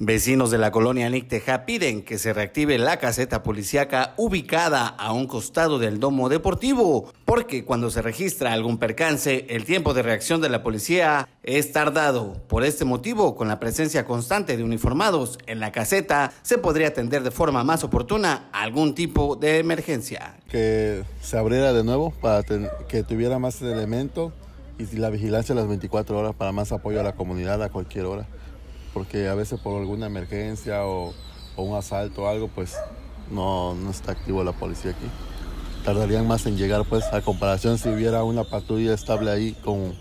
Vecinos de la colonia Nicteja piden que se reactive la caseta policíaca ubicada a un costado del domo deportivo, porque cuando se registra algún percance, el tiempo de reacción de la policía es tardado. Por este motivo, con la presencia constante de uniformados en la caseta, se podría atender de forma más oportuna algún tipo de emergencia. Que se abriera de nuevo para que tuviera más elementos y la vigilancia las 24 horas para más apoyo a la comunidad a cualquier hora porque a veces por alguna emergencia o, un asalto o algo, pues no, no está activo la policía aquí. Tardarían más en llegar, pues, a comparación si hubiera una patrulla estable ahí con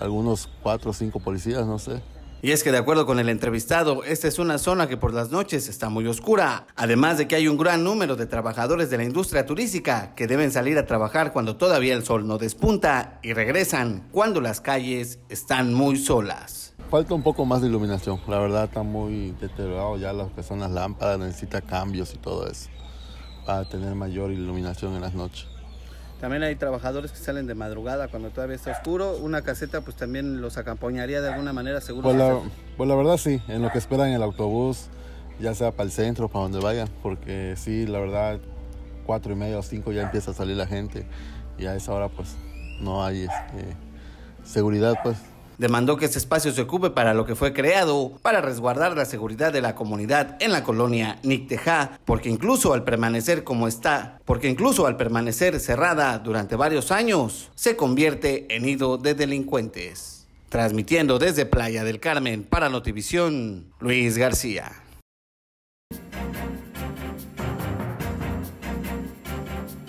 algunos cuatro o cinco policías, no sé. Y es que de acuerdo con el entrevistado, esta es una zona que por las noches está muy oscura, además de que hay un gran número de trabajadores de la industria turística que deben salir a trabajar cuando todavía el sol no despunta y regresan cuando las calles están muy solas. Falta un poco más de iluminación, la verdad está muy deteriorado ya las personas, las lámparas, necesita cambios y todo eso para tener mayor iluminación en las noches. También hay trabajadores que salen de madrugada cuando todavía está oscuro. Una caseta pues también los acompañaría de alguna manera, seguro. Pues, pues la, verdad sí, en lo que esperan el autobús, ya sea para el centro, para donde vayan, porque sí, la verdad, cuatro y media o cinco ya empieza a salir la gente y a esa hora pues no hay este, seguridad pues demandó que este espacio se ocupe para lo que fue creado, para resguardar la seguridad de la comunidad en la colonia Nicteja, porque incluso al permanecer como está, porque incluso al permanecer cerrada durante varios años, se convierte en nido de delincuentes. Transmitiendo desde Playa del Carmen para Notivisión, Luis García.